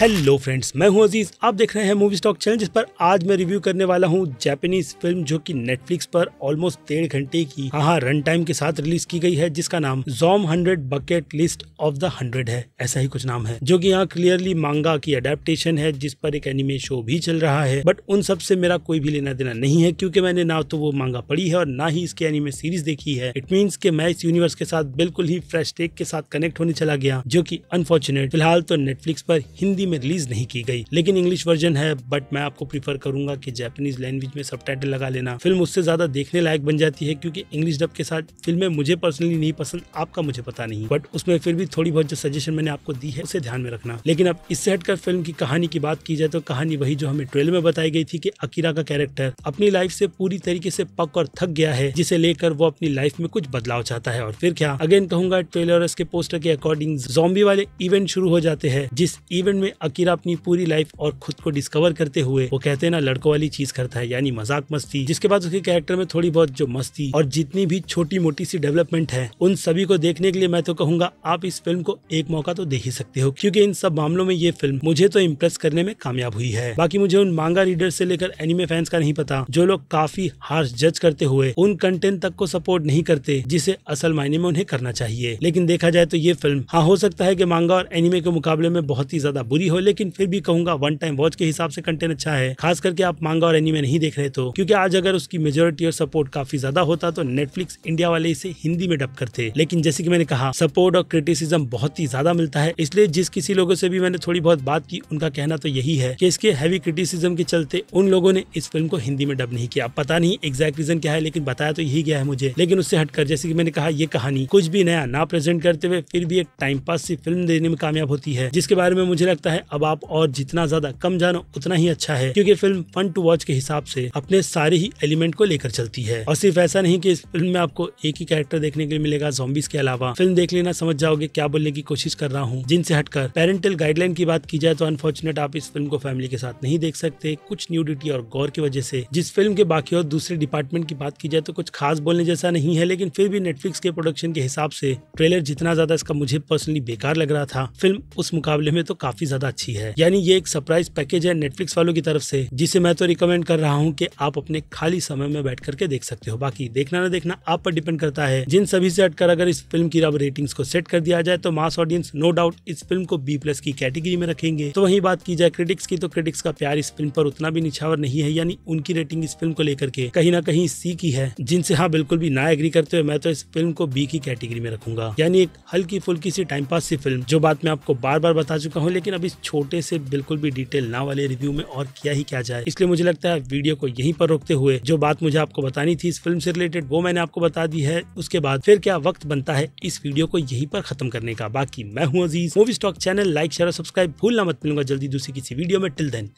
Hello friends मैं हूं अजीज आप देख रहे हैं मूवी स्टॉक चैनल जिस पर आज मैं रिव्यू करने वाला हूं जापानीज फिल्म जो कि नेटफ्लिक्स पर ऑलमोस्ट डेढ़ घंटे की हाँ रन टाइम के साथ रिलीज की गई है जिसका नाम जॉम hundred bucket list of the hundred है ऐसा ही कुछ नाम है जो कि यहाँ क्लियरली मांगा की अडेप्टेशन है जिस पर एक एनिमे शो भी चल रहा है बट उन सबसे मेरा कोई भी लेना देना नहीं है क्यूँकी मैंने ना तो वो मांगा पढ़ी है और ना ही इसकी एनिमे सीरीज देखी है इट मीन्स के मैं इस यूनिवर्स के साथ बिल्कुल ही फ्रेश टेक के साथ कनेक्ट होने चला गया जो की अनफॉर्चुनेट फिलहाल तो नेटफ्लिक्स पर हिंदी में रिलीज नहीं की गई लेकिन इंग्लिश वर्जन है बट मैं आपको प्रीफर करूंगा कि जैपनीज लैंग्वेज में सब लगा लेना फिल्म उससे ज्यादा देखने लायक बन जाती है क्योंकि इंग्लिश डब के साथ फिल्में मुझे पर्सनली नहीं पसंद आपका मुझे पता नहीं बट उसमें फिर भी थोड़ी बहुत जो सजेशन मैंने आपको दी है उसे ध्यान में रखना लेकिन अब इससे हटकर फिल्म की कहानी की बात की जाए तो कहानी वही जो हमें ट्रेल में बताई गई थी कि अकीरा का कैरेक्टर अपनी लाइफ से पूरी तरीके से पक और थक गया है जिसे लेकर वो अपनी लाइफ में कुछ बदलाव चाहता है और फिर क्या अगेन कहूंगा ट्रेलर के पोस्टर के अकॉर्डिंग जॉम्बी वाले इवेंट शुरू हो जाते हैं जिस इवेंट में अकीरा अपनी पूरी लाइफ और खुद को डिस्कवर करते हुए वो कहते हैं ना लड़कों वाली चीज करता है यानी मजाक मस्ती जिसके बाद उसके कैरेक्टर में थोड़ी बहुत जो मस्ती और जितनी भी छोटी मोटी सी डेवलपमेंट है उन सभी को देखने के लिए मैं तो कहूंगा आप इस फिल्म को एक मौका तो दे ही सकते हो क्यूँकी इन सब मामलों में ये फिल्म मुझे तो इम्प्रेस करने में कामयाब हुई है बाकी मुझे उन मांगा रीडर से लेकर एनिमे फैंस का नहीं पता जो लोग काफी हार्श जज करते हुए उन कंटेंट तक को सपोर्ट नहीं करते जिसे असल मायने में उन्हें करना चाहिए लेकिन देखा जाए तो ये फिल्म हाँ हो सकता है की मांगा और एनिमे के मुकाबले में बहुत ही ज्यादा बुरी हो लेकिन फिर भी कहूंगा वन टाइम वॉच के हिसाब से कंटेंट अच्छा है खास करके आप मांगा और एनिमे नहीं देख रहे तो क्योंकि आज अगर उसकी मेजोरिटी और सपोर्ट काफी ज्यादा होता तो नेटफ्लिक्स इंडिया वाले इसे हिंदी में डब करते लेकिन जैसे की मैंने कहा सपोर्ट और क्रिटिसिज्म बहुत ही ज्यादा मिलता है इसलिए जिस किसी लोगों से भी मैंने थोड़ी बहुत बात की उनका कहना तो यही है कि इसके हैवी क्रिटिसिज्म के चलते उन लोगों ने इस फिल्म को हिंदी में डब नहीं किया पता नहीं एग्जैक्ट रीजन क्या है लेकिन बताया तो यही गया है मुझे लेकिन उससे हटकर जैसे कि मैंने कहा ये कहानी कुछ भी नया ना प्रेजेंट करते हुए फिर भी एक टाइम पास सी फिल्म देने में कामयाब होती है जिसके बारे में मुझे लगता है है अब आप और जितना ज्यादा कम जानो उतना ही अच्छा है क्योंकि फिल्म फन टू वॉच के हिसाब से अपने सारे ही एलिमेंट को लेकर चलती है और सिर्फ ऐसा नहीं की इस फिल्म में आपको एक ही कैरेक्टर देखने के लिए मिलेगा जोबिस के अलावा फिल्म देख लेना समझ जाओगे क्या बोलने की कोशिश कर रहा हूँ जिनसे हटकर पेरेंटल गाइडलाइन की बात की जाए तो अनफॉर्चुनेट आप इस फिल्म को फैमिली के साथ नहीं देख सकते कुछ न्यूडिटी और गौर की वजह से जिस फिल्म के बाकी और दूसरे डिपार्टमेंट की बात की जाए तो कुछ खास बोलने जैसा नहीं है लेकिन फिर भी नेटफ्लिक्स के प्रोडक्शन के हिसाब से ट्रेलर जितना ज्यादा इसका मुझे पर्सनली बेकार लग रहा था फिल्म उस मुकाबले में तो काफी ज्यादा ज्यादा अच्छी है यानी ये एक सरप्राइज पैकेज है नेटफ्लिक्स वालों की तरफ से जिसे मैं तो रिकमेंड कर रहा हूँ की आप अपने खाली समय में बैठ करके देख सकते हो बाकी देखना ना देखना आप पर डिपेंड करता है जिन सभी से हटकर अगर इस फिल्म की रब रेटिंग्स को सेट कर दिया जाए तो मास ऑडियंस नो डाउट इस फिल्म को बी प्लस की कैटेगरी में रखेंगे तो वही बात की जाए क्रिटिक्स की तो क्रिटिक्स का प्यार इस फिल्म पर उतना भी निछावर नहीं है यानी उनकी रेटिंग इस फिल्म को लेकर के कहीं ना कहीं सी की है जिनसे हाँ बिल्कुल भी ना एग्री करते हुए मैं तो इस फिल्म को बी की कैटेगरी में रखूंगा यानी एक हल्की फुल्की सी टाइम पास सी फिल्म जो बात मैं आपको बार बार बता चुका हूँ लेकिन अभी इस छोटे से बिल्कुल भी डिटेल ना वाले रिव्यू में और क्या ही क्या जाए इसलिए मुझे लगता है वीडियो को यहीं पर रोकते हुए जो बात मुझे आपको बतानी थी इस फिल्म से रिलेटेड वो मैंने आपको बता दी है उसके बाद फिर क्या वक्त बनता है इस वीडियो को यहीं पर खत्म करने का बाकी मैं हूँ Aziz movie stock channel like share और सब्सक्राइब भूलना मत मिलूंगा जल्दी दूसरी किसी वीडियो में till then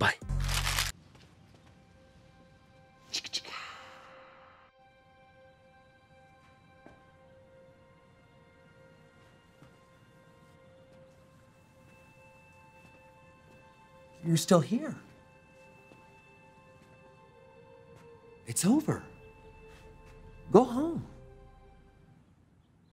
bye You're still here. It's over. Go home.